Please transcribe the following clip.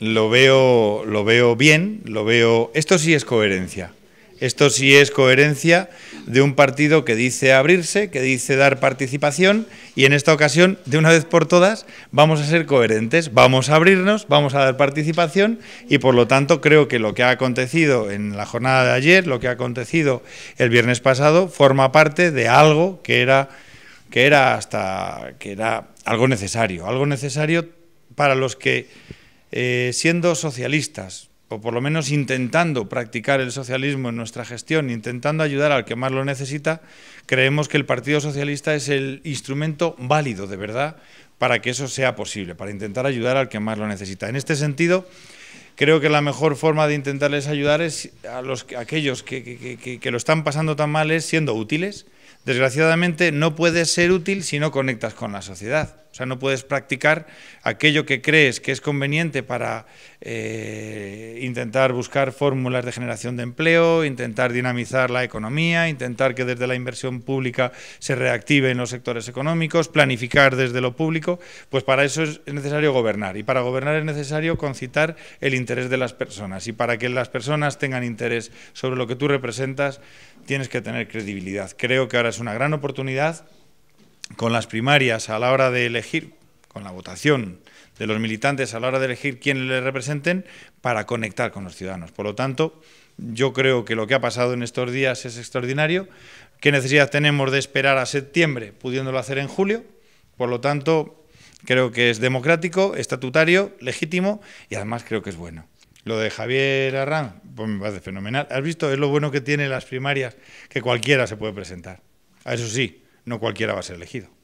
lo veo, lo veo bien, lo veo. Esto sí es coherencia. Esto sí es coherencia de un partido que dice abrirse, que dice dar participación y en esta ocasión, de una vez por todas, vamos a ser coherentes, vamos a abrirnos, vamos a dar participación y por lo tanto creo que lo que ha acontecido en la jornada de ayer, lo que ha acontecido el viernes pasado, forma parte de algo que era que era hasta que era algo necesario, algo necesario para los que eh, siendo socialistas, o por lo menos intentando practicar el socialismo en nuestra gestión, intentando ayudar al que más lo necesita, creemos que el Partido Socialista es el instrumento válido, de verdad, para que eso sea posible, para intentar ayudar al que más lo necesita. En este sentido, creo que la mejor forma de intentarles ayudar es a, los, aquellos que, que, lo están pasando tan mal es siendo útiles. Desgraciadamente, no puedes ser útil si no conectas con la sociedad. O sea, no puedes practicar aquello que crees que es conveniente para eh, intentar buscar fórmulas de generación de empleo, intentar dinamizar la economía, intentar que desde la inversión pública se reactiven los sectores económicos, planificar desde lo público. Pues para eso es necesario gobernar y para gobernar es necesario concitar el interés de las personas y para que las personas tengan interés sobre lo que tú representas tienes que tener credibilidad. Creo que ahora es una gran oportunidad con las primarias a la hora de elegir, con la votación de los militantes a la hora de elegir quién les representen, para conectar con los ciudadanos. Por lo tanto, yo creo que lo que ha pasado en estos días es extraordinario. ¿Qué necesidad tenemos de esperar a septiembre, pudiéndolo hacer en julio? Por lo tanto, creo que es democrático, estatutario, legítimo y además creo que es bueno. Lo de Javier Arrán, pues me parece fenomenal. ¿Has visto? Es lo bueno que tienen las primarias, que cualquiera se puede presentar. A eso sí, no cualquiera va a ser elegido.